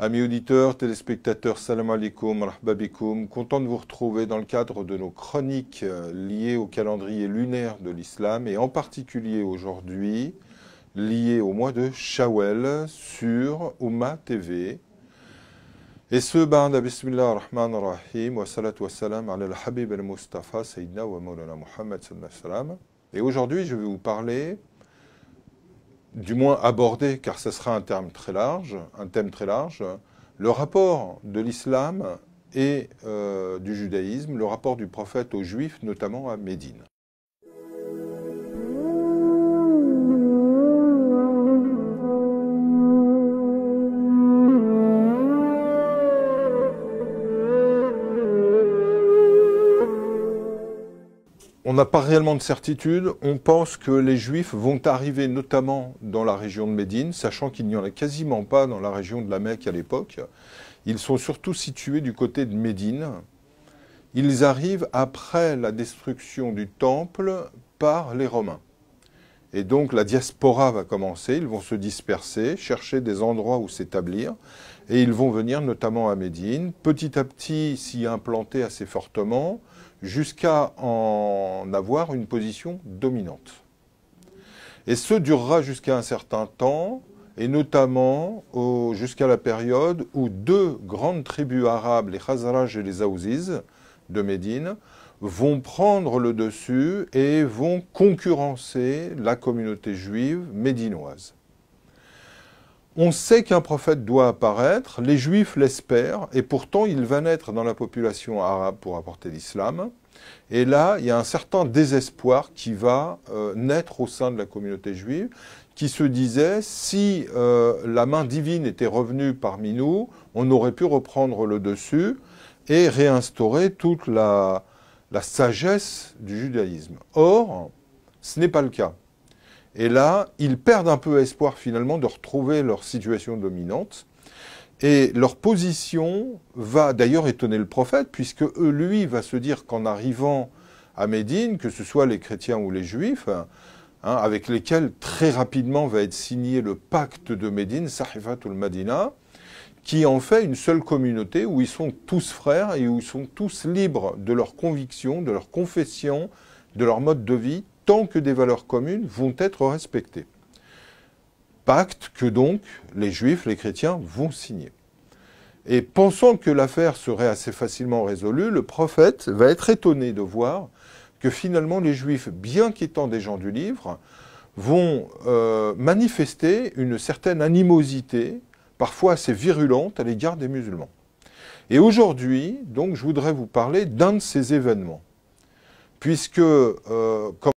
Amis auditeurs, téléspectateurs, salam alaikum, rahbabikoum, content de vous retrouver dans le cadre de nos chroniques euh, liées au calendrier lunaire de l'islam et en particulier aujourd'hui liées au mois de Shawwal sur Ouma TV. Et ce, ben, bismillah ar-Rahman ar-Rahim wa salatu wa salam ala al-Habib al-Mustafa Sayyidina wa Maulana Muhammad sallallahu alayhi wa sallam. Et aujourd'hui, je vais vous parler du moins aborder, car ce sera un terme très large, un thème très large, le rapport de l'islam et euh, du judaïsme, le rapport du prophète aux juifs, notamment à Médine. on n'a pas réellement de certitude. On pense que les Juifs vont arriver notamment dans la région de Médine, sachant qu'il n'y en a quasiment pas dans la région de la Mecque à l'époque. Ils sont surtout situés du côté de Médine. Ils arrivent après la destruction du temple par les Romains. Et donc la diaspora va commencer, ils vont se disperser, chercher des endroits où s'établir, et ils vont venir notamment à Médine, petit à petit s'y implanter assez fortement, jusqu'à en avoir une position dominante. Et ce durera jusqu'à un certain temps, et notamment jusqu'à la période où deux grandes tribus arabes, les Khazraj et les Aouziz de Médine, vont prendre le dessus et vont concurrencer la communauté juive médinoise. On sait qu'un prophète doit apparaître, les juifs l'espèrent, et pourtant il va naître dans la population arabe pour apporter l'islam. Et là, il y a un certain désespoir qui va euh, naître au sein de la communauté juive, qui se disait, si euh, la main divine était revenue parmi nous, on aurait pu reprendre le dessus et réinstaurer toute la sagesse du judaïsme. Or, ce n'est pas le cas. Et là, ils perdent un peu espoir finalement de retrouver leur situation dominante. Et leur position va d'ailleurs étonner le prophète, puisque lui va se dire qu'en arrivant à Médine, que ce soit les chrétiens ou les juifs, hein, avec lesquels très rapidement va être signé le pacte de Médine, Sahifatul Madina, qui en fait une seule communauté où ils sont tous frères et où ils sont tous libres de leurs convictions, de leurs confessions, de leur mode de vie, tant que des valeurs communes vont être respectées. Pacte que donc les juifs, les chrétiens vont signer. Et pensant que l'affaire serait assez facilement résolue, le prophète va être étonné de voir que finalement les juifs, bien qu'étant des gens du livre, vont euh, manifester une certaine animosité, parfois assez virulente, à l'égard des musulmans. Et aujourd'hui, donc, je voudrais vous parler d'un de ces événements, puisque, euh, comme